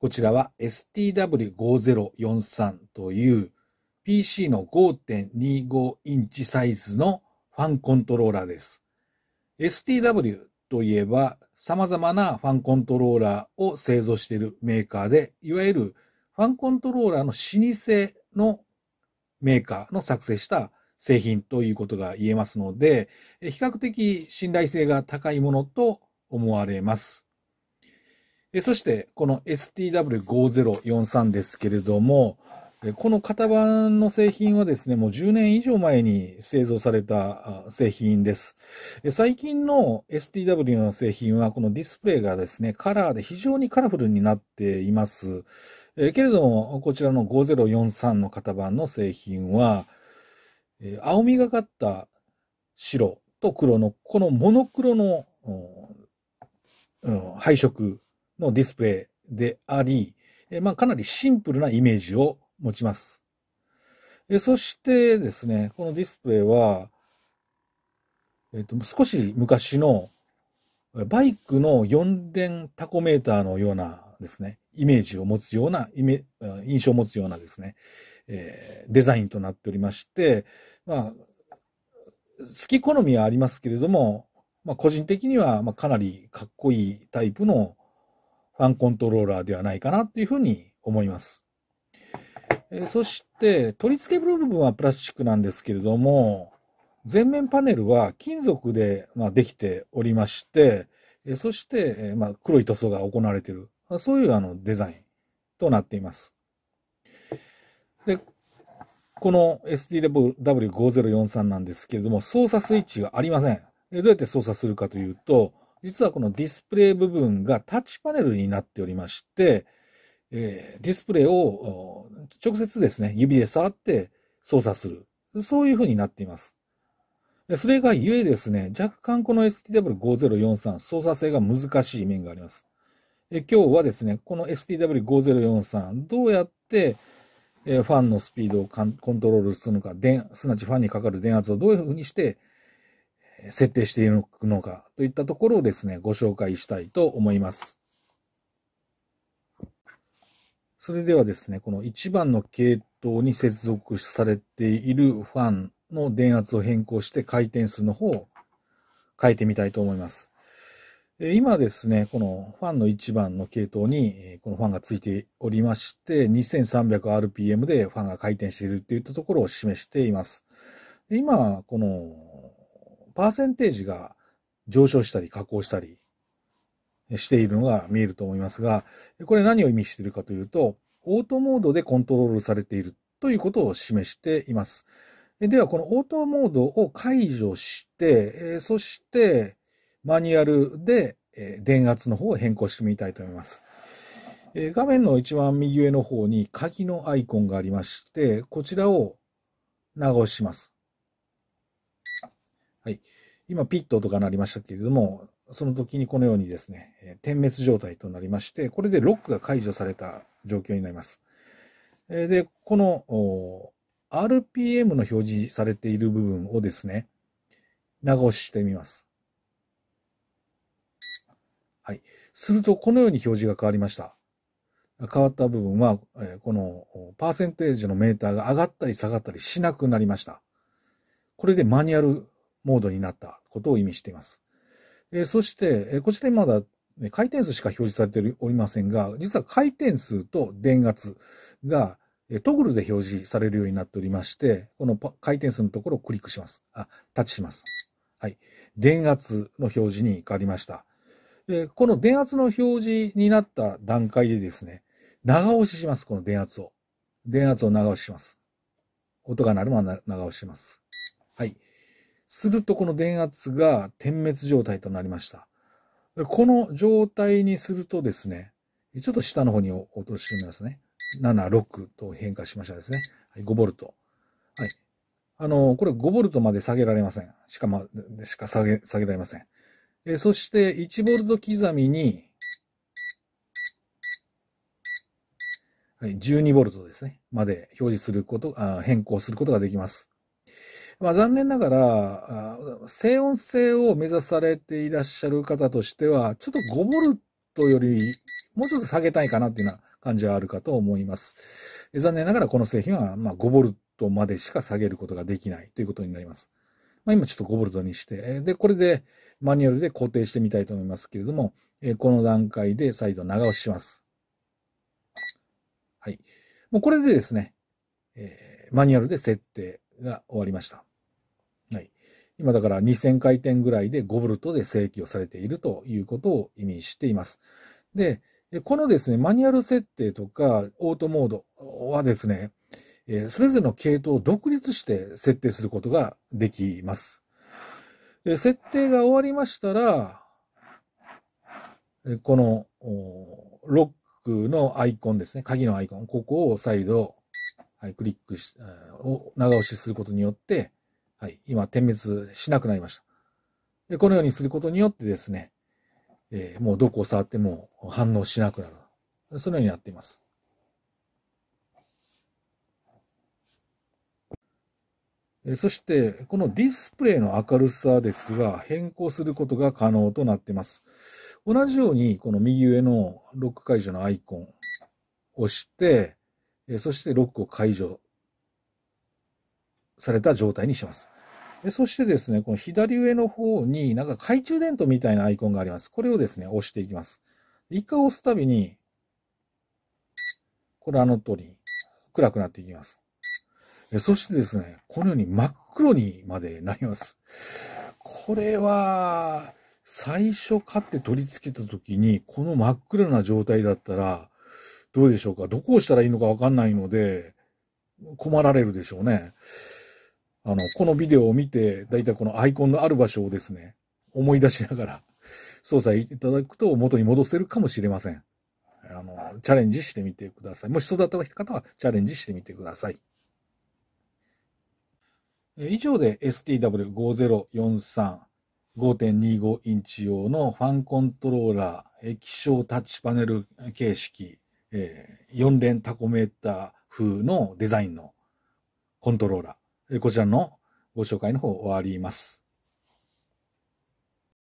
こちらは STW5043 という PC の5.25インチサイズのファンコントローラーです。STW といえば様々なファンコントローラーを製造しているメーカーで、いわゆるファンコントローラーの老舗のメーカーの作成した製品ということが言えますので、比較的信頼性が高いものと思われます。えそして、この STW5043 ですけれども、この型番の製品はですね、もう10年以上前に製造された製品です。最近の STW の製品は、このディスプレイがですね、カラーで非常にカラフルになっています。けれども、こちらの5043の型番の製品は、青みがかった白と黒の、このモノクロの、うん、配色のディスプレイであり、えまあ、かなりシンプルなイメージを持ちます。えそしてですね、このディスプレイは、えっ、と、少し昔のバイクの4連タコメーターのようなですね、イメージを持つような、イメ印象を持つようなですね、えー、デザインとなっておりまして、まあ、好き好みはありますけれども、まあ、個人的にはまかなりかっこいいタイプのファンコントローラーではないかなというふうに思います。えそして、取り付け部分はプラスチックなんですけれども、前面パネルは金属で、まできておりまして、えそして、えま黒い塗装が行われている、まそういうあのデザインとなっています。で、この s d w 5 0 4 3なんですけれども、操作スイッチがありません。どうやって操作するかというと、実はこのディスプレイ部分がタッチパネルになっておりまして、えー、ディスプレイを直接ですね、指で触って操作する。そういう風になっています。それがゆえですね、若干この STW5043 操作性が難しい面があります。え今日はですね、この STW5043 どうやってえファンのスピードをコントロールするのか、すなわちファンにかかる電圧をどういう風にして設定していくのかといったところをですね、ご紹介したいと思います。それではですね、この1番の系統に接続されているファンの電圧を変更して回転数の方を変えてみたいと思います。今ですね、このファンの1番の系統にこのファンがついておりまして、2300rpm でファンが回転しているといったところを示しています。今、このパーセンテージが上昇したり下降したりしているのが見えると思いますが、これ何を意味しているかというと、オートモードでコントロールされているということを示しています。では、このオートモードを解除して、そしてマニュアルで電圧の方を変更してみたいと思います。画面の一番右上の方に鍵のアイコンがありまして、こちらを長押しします。はい。今、ピットとかなりましたけれども、その時にこのようにですね、え点滅状態となりまして、これでロックが解除された状況になります。えで、この RPM の表示されている部分をですね、長押ししてみます。はい。すると、このように表示が変わりました。変わった部分は、このパーセンテージのメーターが上がったり下がったりしなくなりました。これでマニュアルモードになったことを意味しています。えそして、えこちらにまだ回転数しか表示されておりませんが、実は回転数と電圧がトグルで表示されるようになっておりまして、この回転数のところをクリックします。あ、タッチします。はい。電圧の表示に変わりました。でこの電圧の表示になった段階でですね、長押しします、この電圧を。電圧を長押しします。音が鳴るまで長押しします。はい。するとこの電圧が点滅状態となりました。この状態にするとですね、ちょっと下の方に落としてみますね。7、6と変化しましたですね。はい、5 v はい。あの、これ5 v まで下げられません。しか、ま、しか下げ、下げられません。えそして1 v 刻みに、はい、12V ですね。まで表示すること、あ変更することができます。まあ、残念ながら、静音性を目指されていらっしゃる方としては、ちょっと5ボルトよりもうちょっと下げたいかなっていうような感じはあるかと思います。残念ながらこの製品は、ま5ボルトまでしか下げることができないということになります。まあ、今ちょっと5ボルトにして、で、これでマニュアルで固定してみたいと思いますけれども、この段階で再度長押しします。はい。もうこれでですね、マニュアルで設定が終わりました。今だから2000回転ぐらいで 5V で正規をされているということを意味しています。で、このですね、マニュアル設定とかオートモードはですね、それぞれの系統を独立して設定することができます。設定が終わりましたら、このロックのアイコンですね、鍵のアイコン、ここを再度、はい、クリックし、長押しすることによって、はい、今、点滅しなくなりました。でこのようにすることによってですね、えー、もうどこを触っても反応しなくなる。そのようになっています。そして、このディスプレイの明るさですが、変更することが可能となっています。同じように、この右上のロック解除のアイコンを押して、そしてロックを解除された状態にします。でそしてですね、この左上の方になんか懐中電灯みたいなアイコンがあります。これをですね、押していきます。一回押すたびに、これあの通り、暗くなっていきます。そしてですね、このように真っ黒にまでなります。これは、最初買って取り付けた時に、この真っ黒な状態だったら、どうでしょうかどこをしたらいいのかわかんないので、困られるでしょうね。あの、このビデオを見て、だいたいこのアイコンのある場所をですね、思い出しながら操作いただくと元に戻せるかもしれません。あの、チャレンジしてみてください。もし育った方はチャレンジしてみてください。以上で STW5043 5.25インチ用のファンコントローラー、液晶タッチパネル形式、4連タコメーター風のデザインのコントローラーこちらのご紹介の方終わります。